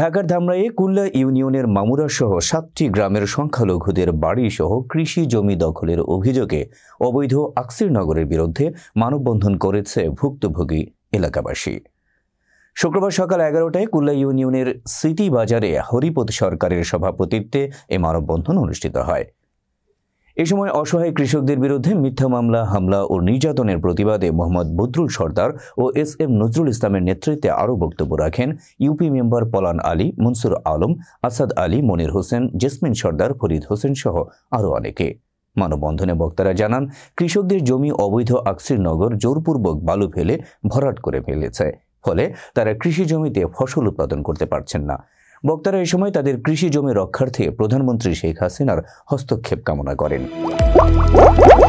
ঢাকার ধামরাইয়ে কুল্লা ইউনিয়নের মামুরা সহ সাতটি গ্রামের সংখ্যালঘুদের বাড়ি সহ কৃষি জমি দখলের অভিযোগে অবৈধ নগরের বিরুদ্ধে মানববন্ধন করেছে ভুক্তভোগী এলাকাবাসী শুক্রবার সকাল এগারোটায় কুল্লা ইউনিয়নের সিটি বাজারে হরিপদ সরকারের সভাপতিত্বে এ মানববন্ধন অনুষ্ঠিত হয় এ সময় অসহায় কৃষকদের বিরুদ্ধে মিথ্যা মামলা হামলা ও নির্যাতনের প্রতিবাদে মোহাম্মদ বদরুল সর্দার ও এস এম নজরুল ইসলামের নেতৃত্বে আরও বক্তব্য রাখেন ইউপি মেম্বার পলান আলী মনসুর আলম আসাদ আলী মনির হোসেন জেসমিন সর্দার ফরিদ হোসেন সহ আরও অনেকে মানববন্ধনে বক্তারা জানান কৃষকদের জমি অবৈধ নগর জোরপূর্বক বালু ফেলে ভরাট করে ফেলেছে ফলে তারা কৃষি জমিতে ফসল উৎপাদন করতে পারছেন না বক্তারা এই সময় তাদের কৃষি জমি রক্ষার্থে প্রধানমন্ত্রী শেখ হাসিনার হস্তক্ষেপ কামনা করেন